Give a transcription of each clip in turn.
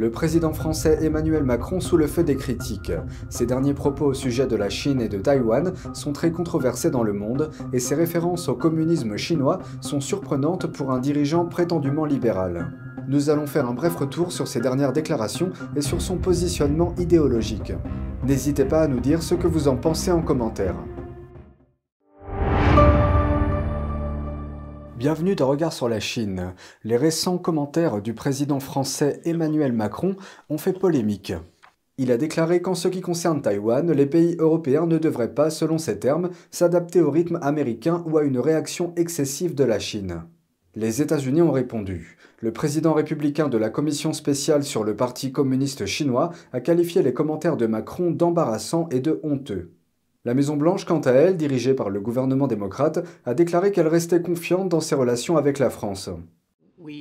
Le président français Emmanuel Macron sous le feu des critiques. Ses derniers propos au sujet de la Chine et de Taïwan sont très controversés dans le monde et ses références au communisme chinois sont surprenantes pour un dirigeant prétendument libéral. Nous allons faire un bref retour sur ses dernières déclarations et sur son positionnement idéologique. N'hésitez pas à nous dire ce que vous en pensez en commentaire. Bienvenue dans Regard sur la Chine. Les récents commentaires du président français Emmanuel Macron ont fait polémique. Il a déclaré qu'en ce qui concerne Taïwan, les pays européens ne devraient pas, selon ses termes, s'adapter au rythme américain ou à une réaction excessive de la Chine. Les États-Unis ont répondu. Le président républicain de la commission spéciale sur le Parti communiste chinois a qualifié les commentaires de Macron d'embarrassants et de honteux. La Maison-Blanche, quant à elle, dirigée par le gouvernement démocrate, a déclaré qu'elle restait confiante dans ses relations avec la France.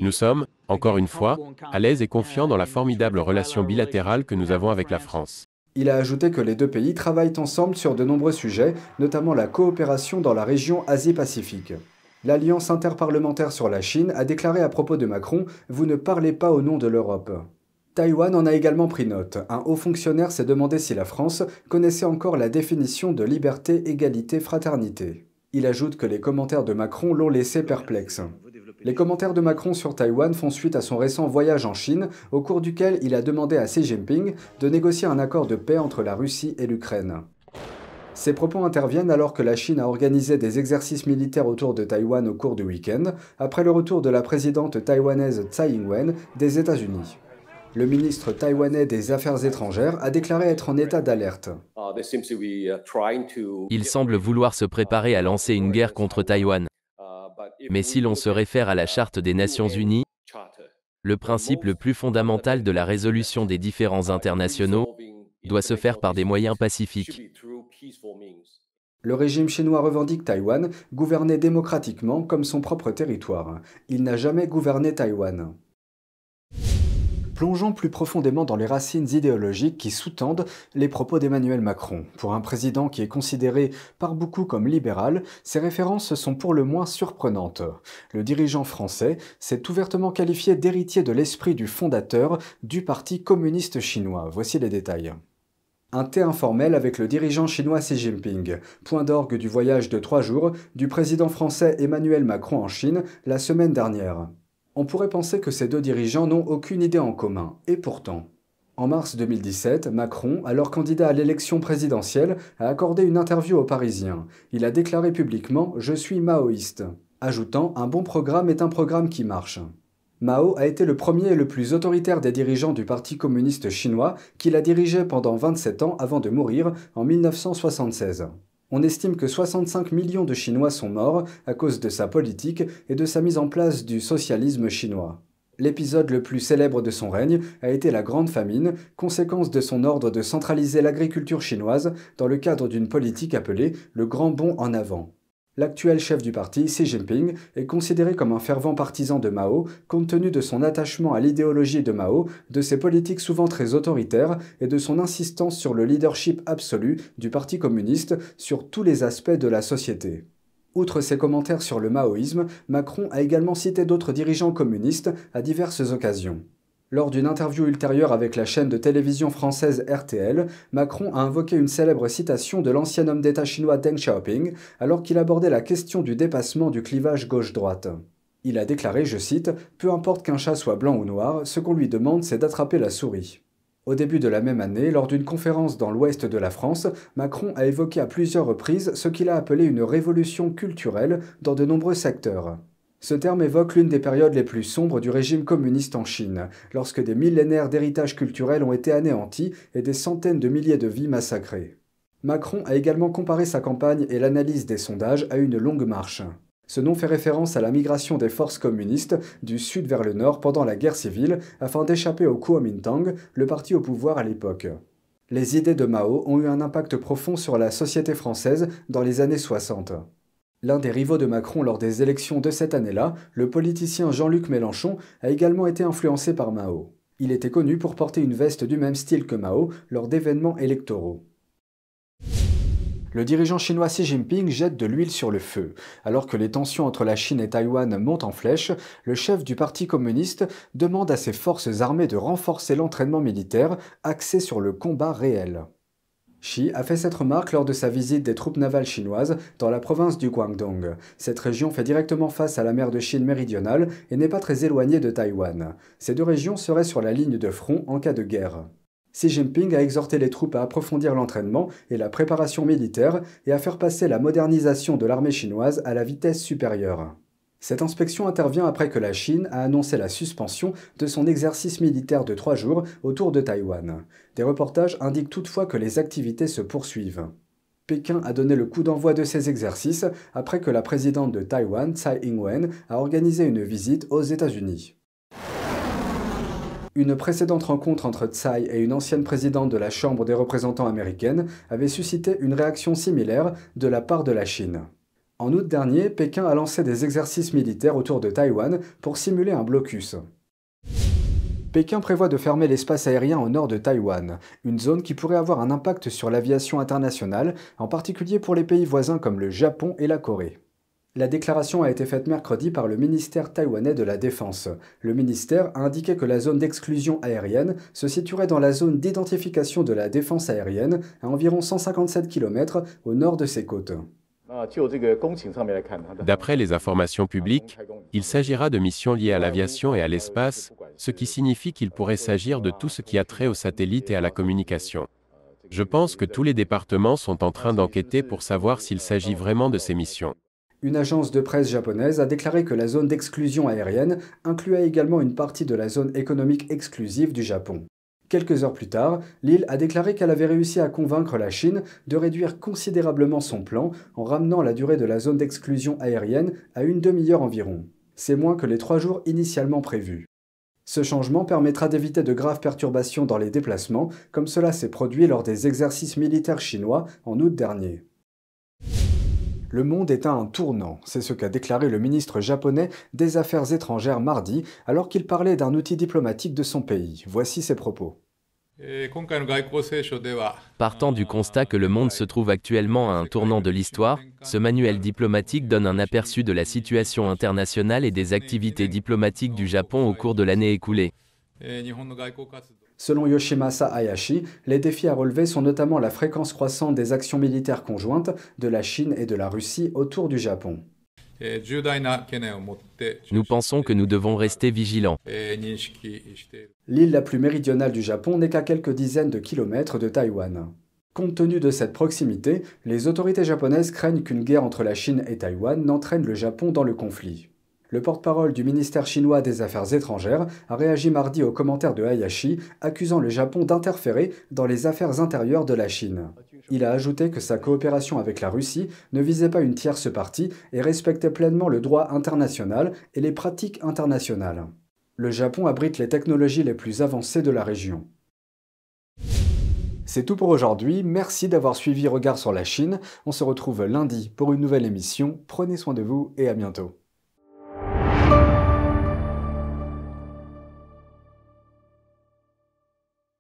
Nous sommes, encore une fois, à l'aise et confiants dans la euh, formidable relation bilatérale que nous avons avec la France. Il a ajouté que les deux pays travaillent ensemble sur de nombreux sujets, notamment la coopération dans la région Asie-Pacifique. L'Alliance interparlementaire sur la Chine a déclaré à propos de Macron Vous ne parlez pas au nom de l'Europe. Taïwan en a également pris note. Un haut fonctionnaire s'est demandé si la France connaissait encore la définition de liberté, égalité, fraternité. Il ajoute que les commentaires de Macron l'ont laissé perplexe. Les commentaires de Macron sur Taïwan font suite à son récent voyage en Chine, au cours duquel il a demandé à Xi Jinping de négocier un accord de paix entre la Russie et l'Ukraine. Ces propos interviennent alors que la Chine a organisé des exercices militaires autour de Taïwan au cours du week-end, après le retour de la présidente taïwanaise Tsai Ing-wen des États-Unis. Le ministre taïwanais des Affaires étrangères a déclaré être en état d'alerte. Il semble vouloir se préparer à lancer une guerre contre Taïwan. Mais si l'on se réfère à la Charte des Nations Unies, le principe le plus fondamental de la résolution des différends internationaux doit se faire par des moyens pacifiques. Le régime chinois revendique Taïwan, gouverné démocratiquement comme son propre territoire. Il n'a jamais gouverné Taïwan. Plongeons plus profondément dans les racines idéologiques qui sous-tendent les propos d'Emmanuel Macron. Pour un président qui est considéré par beaucoup comme libéral, ses références sont pour le moins surprenantes. Le dirigeant français s'est ouvertement qualifié d'héritier de l'esprit du fondateur du Parti communiste chinois. Voici les détails. Un thé informel avec le dirigeant chinois Xi Jinping, point d'orgue du voyage de trois jours du président français Emmanuel Macron en Chine la semaine dernière on pourrait penser que ces deux dirigeants n'ont aucune idée en commun, et pourtant. En mars 2017, Macron, alors candidat à l'élection présidentielle, a accordé une interview aux Parisiens. Il a déclaré publiquement ⁇ Je suis maoïste ⁇ ajoutant ⁇ Un bon programme est un programme qui marche ⁇ Mao a été le premier et le plus autoritaire des dirigeants du Parti communiste chinois qu'il a dirigé pendant 27 ans avant de mourir en 1976. On estime que 65 millions de Chinois sont morts à cause de sa politique et de sa mise en place du socialisme chinois. L'épisode le plus célèbre de son règne a été la Grande Famine, conséquence de son ordre de centraliser l'agriculture chinoise dans le cadre d'une politique appelée le Grand Bond en avant. L'actuel chef du parti, Xi Jinping, est considéré comme un fervent partisan de Mao, compte tenu de son attachement à l'idéologie de Mao, de ses politiques souvent très autoritaires et de son insistance sur le leadership absolu du Parti communiste sur tous les aspects de la société. Outre ses commentaires sur le maoïsme, Macron a également cité d'autres dirigeants communistes à diverses occasions. Lors d'une interview ultérieure avec la chaîne de télévision française RTL, Macron a invoqué une célèbre citation de l'ancien homme d'État chinois Deng Xiaoping alors qu'il abordait la question du dépassement du clivage gauche-droite. Il a déclaré, je cite, Peu importe qu'un chat soit blanc ou noir, ce qu'on lui demande c'est d'attraper la souris. Au début de la même année, lors d'une conférence dans l'ouest de la France, Macron a évoqué à plusieurs reprises ce qu'il a appelé une révolution culturelle dans de nombreux secteurs. Ce terme évoque l'une des périodes les plus sombres du régime communiste en Chine, lorsque des millénaires d'héritage culturel ont été anéantis et des centaines de milliers de vies massacrées. Macron a également comparé sa campagne et l'analyse des sondages à une longue marche. Ce nom fait référence à la migration des forces communistes du sud vers le nord pendant la guerre civile afin d'échapper au Kuomintang, le parti au pouvoir à l'époque. Les idées de Mao ont eu un impact profond sur la société française dans les années 60. L'un des rivaux de Macron lors des élections de cette année-là, le politicien Jean-Luc Mélenchon, a également été influencé par Mao. Il était connu pour porter une veste du même style que Mao lors d'événements électoraux. Le dirigeant chinois Xi Jinping jette de l'huile sur le feu. Alors que les tensions entre la Chine et Taïwan montent en flèche, le chef du Parti communiste demande à ses forces armées de renforcer l'entraînement militaire axé sur le combat réel. Xi a fait cette remarque lors de sa visite des troupes navales chinoises dans la province du Guangdong. Cette région fait directement face à la mer de Chine méridionale et n'est pas très éloignée de Taïwan. Ces deux régions seraient sur la ligne de front en cas de guerre. Xi Jinping a exhorté les troupes à approfondir l'entraînement et la préparation militaire et à faire passer la modernisation de l'armée chinoise à la vitesse supérieure. Cette inspection intervient après que la Chine a annoncé la suspension de son exercice militaire de trois jours autour de Taïwan. Des reportages indiquent toutefois que les activités se poursuivent. Pékin a donné le coup d'envoi de ces exercices après que la présidente de Taïwan, Tsai Ing-wen, a organisé une visite aux États-Unis. Une précédente rencontre entre Tsai et une ancienne présidente de la Chambre des représentants américaine avait suscité une réaction similaire de la part de la Chine. En août dernier, Pékin a lancé des exercices militaires autour de Taïwan pour simuler un blocus. Pékin prévoit de fermer l'espace aérien au nord de Taïwan, une zone qui pourrait avoir un impact sur l'aviation internationale, en particulier pour les pays voisins comme le Japon et la Corée. La déclaration a été faite mercredi par le ministère taïwanais de la Défense. Le ministère a indiqué que la zone d'exclusion aérienne se situerait dans la zone d'identification de la défense aérienne, à environ 157 km au nord de ses côtes. D'après les informations publiques, il s'agira de missions liées à l'aviation et à l'espace, ce qui signifie qu'il pourrait s'agir de tout ce qui a trait aux satellites et à la communication. Je pense que tous les départements sont en train d'enquêter pour savoir s'il s'agit vraiment de ces missions. Une agence de presse japonaise a déclaré que la zone d'exclusion aérienne incluait également une partie de la zone économique exclusive du Japon. Quelques heures plus tard, l'île a déclaré qu'elle avait réussi à convaincre la Chine de réduire considérablement son plan en ramenant la durée de la zone d'exclusion aérienne à une demi-heure environ. C'est moins que les trois jours initialement prévus. Ce changement permettra d'éviter de graves perturbations dans les déplacements, comme cela s'est produit lors des exercices militaires chinois en août dernier. Le monde est à un tournant, c'est ce qu'a déclaré le ministre japonais des Affaires étrangères mardi, alors qu'il parlait d'un outil diplomatique de son pays. Voici ses propos. Eh, Partant du constat que le monde se trouve actuellement à un tournant de l'histoire, ce manuel diplomatique donne un aperçu de la situation internationale et des activités diplomatiques du Japon au cours de l'année écoulée. Eh, Selon Yoshimasa Hayashi, les défis à relever sont notamment la fréquence croissante des actions militaires conjointes de la Chine et de la Russie autour du Japon. Nous pensons que nous devons rester vigilants. L'île la plus méridionale du Japon n'est qu'à quelques dizaines de kilomètres de Taïwan. Compte tenu de cette proximité, les autorités japonaises craignent qu'une guerre entre la Chine et Taïwan n'entraîne le Japon dans le conflit. Le porte-parole du ministère chinois des Affaires étrangères a réagi mardi aux commentaires de Hayashi, accusant le Japon d'interférer dans les affaires intérieures de la Chine. Il a ajouté que sa coopération avec la Russie ne visait pas une tierce partie et respectait pleinement le droit international et les pratiques internationales. Le Japon abrite les technologies les plus avancées de la région. C'est tout pour aujourd'hui, merci d'avoir suivi Regard sur la Chine, on se retrouve lundi pour une nouvelle émission, prenez soin de vous et à bientôt.